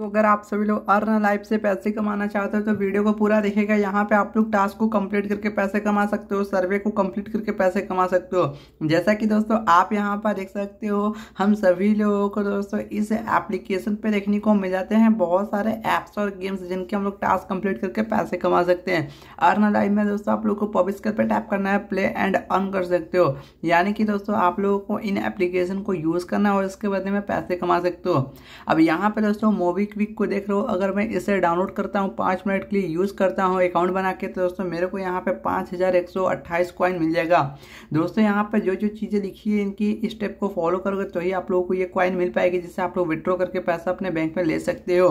तो अगर आप सभी लोग अर्न लाइफ से पैसे कमाना चाहते हो तो वीडियो को पूरा देखेगा यहाँ पे आप लोग टास्क को कंप्लीट करके पैसे कमा सकते हो सर्वे को कंप्लीट करके पैसे कमा सकते हो जैसा कि दोस्तों आप यहाँ पर देख सकते हो हम सभी लोगों को दोस्तों इस एप्लीकेशन पे देखने को मिल जाते हैं बहुत सारे ऐप्स और गेम्स जिनके हम लोग टास्क कम्प्लीट करके पैसे कमा सकते हैं अर्न लाइफ में दोस्तों आप लोग को पब्लिश कर पे टैप करना है प्ले एंड अर्न कर सकते हो यानी कि दोस्तों आप लोगों को इन एप्लीकेशन को यूज़ करना है और इसके बदले में पैसे कमा सकते हो अब यहाँ पर दोस्तों मोबी क्विक विक को देख रहे हो अगर मैं इसे डाउनलोड करता हूँ पाँच मिनट के लिए यूज़ करता हूँ अकाउंट बना के तो दोस्तों मेरे को यहाँ पे पाँच हज़ार एक सौ अट्ठाईस कॉइन मिल जाएगा दोस्तों यहाँ पे जो जो चीज़ें लिखी है इनकी स्टेप को फॉलो करोगे तो ही आप लोगों को ये कॉइन मिल पाएगी जिससे आप लोग विड्रॉ करके पैसा अपने बैंक में ले सकते हो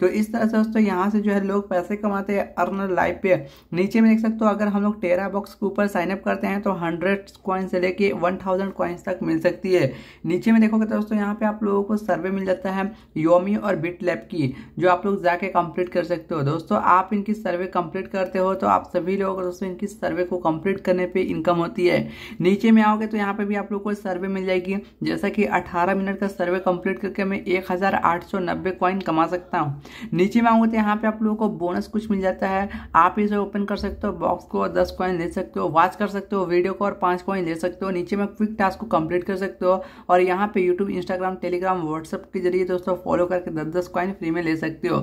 तो इस तरह से दोस्तों यहाँ से जो है लोग पैसे कमाते हैं अर्नर लाइफ पे नीचे में देख सकते हो अगर हम लोग टेरा बॉक्स के ऊपर साइनअप करते हैं तो हंड्रेड कॉइन से लेके वन थाउजेंड कॉइन्स तक मिल सकती है नीचे में देखोगे दोस्तों यहाँ पे आप लोगों को सर्वे मिल जाता है योमी और बिट लैब की जो आप लोग जाके कंप्लीट कर सकते हो दोस्तों आप इनकी सर्वे कंप्लीट करते हो तो आप सभी लोग दोस्तों इनकी सर्वे को कंप्लीट करने पे इनकम होती है नीचे में आओगे तो यहाँ पे भी आप लोग को सर्वे मिल जाएगी जैसा कि 18 मिनट का सर्वे कंप्लीट करके मैं एक कॉइन कमा सकता हूँ नीचे में आऊँगा तो यहाँ पे आप लोगों को बोनस कुछ मिल जाता है आप इसे ओपन कर सकते हो बॉक्स को और दस कॉइन ले सकते हो वॉच कर सकते हो वीडियो को और पाँच कॉइन ले सकते हो नीचे में क्विक टास्क को कंप्लीट कर सकते हो और यहाँ पे यूट्यूब इंस्टाग्राम टेलीग्राम व्हाट्सअप के जरिए दोस्तों फॉलो करके दस दस कॉइन फ्री में ले सकते हो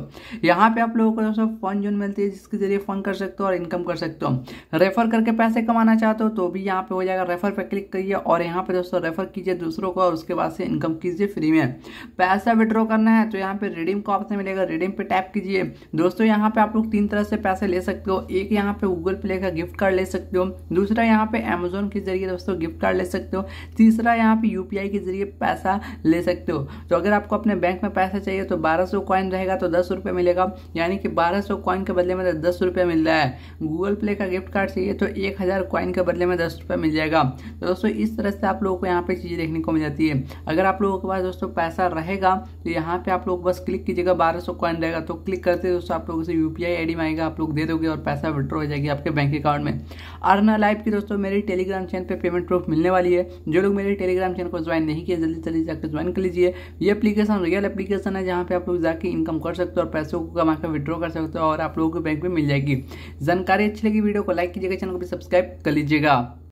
यहाँ पे आप लोगों को दोस्तों फन जोन मिलती है जिसके जरिए फन कर सकते हो और इनकम कर सकते हो रेफर करके पैसे कमाना चाहते हो तो भी यहाँ पे हो जाएगा रेफर पे क्लिक करिए और यहाँ पे दोस्तों रेफर कीजिए दूसरों को और उसके बाद से इनकम कीजिए फ्री में पैसा विड्रॉ करना है तो यहाँ पे रिडीम का ऑप्शन मिलेगा रिडीम पे टैप कीजिए दोस्तों यहाँ पे आप लोग तीन तरह से पैसे ले सकते हो एक यहाँ पे गूगल प्ले का गिफ्ट कार्ड ले सकते हो दूसरा यहाँ पे अमेजोन के जरिए दोस्तों गिफ्ट कार्ड ले सकते हो तीसरा यहाँ पे यूपीआई के जरिए पैसा ले सकते हो तो अगर आपको अपने बैंक में पैसा चाहिए तो बारह बारह सौ कॉइन रहेगा तो दस रुपये मिलेगा यानी कि बारह सौ कॉइन तो तो के बदले में दस रुपये मिल रहा है गूगल प्ले का गिफ्ट कार्ड चाहिए तो एक हज़ार कॉइन के बदले में दस रुपये मिल जाएगा तो दोस्तों इस तरह से आप लोगों को यहाँ पे चीज़ देखने को मिल जाती है अगर आप लोगों के पास दोस्तों पैसा रहेगा तो यहाँ पर आप लोग बस क्लिक कीजिएगा बारह सौ कॉइन रहेगा तो क्लिक करते दोस्तों आप लोगों से यू पी आई आएगा आप लोग दे दोगे और पैसा विड्रॉ हो जाएगी आपके बैंक अकाउंट में अर्ना लाइफ की दोस्तों मेरी टेलीग्राम चैनल पर पेमेंट प्रूफ मिलने वाली है जो लोग मेरे टेलीग्राम चैनल को ज्वाइन नहीं किया जल्दी जल्दी जाकर ज्वाइन कर लीजिए ये एप्लीकेशन रियल एप्लीकेशन है जहाँ पे आप में जाकर इनकम कर सकते हो और पैसों को कमा के विड्रॉ कर सकते हो और आप लोगों के बैंक में मिल जाएगी जानकारी अच्छी लगी वीडियो को लाइक कीजिएगा चैनल को भी सब्सक्राइब कर लीजिएगा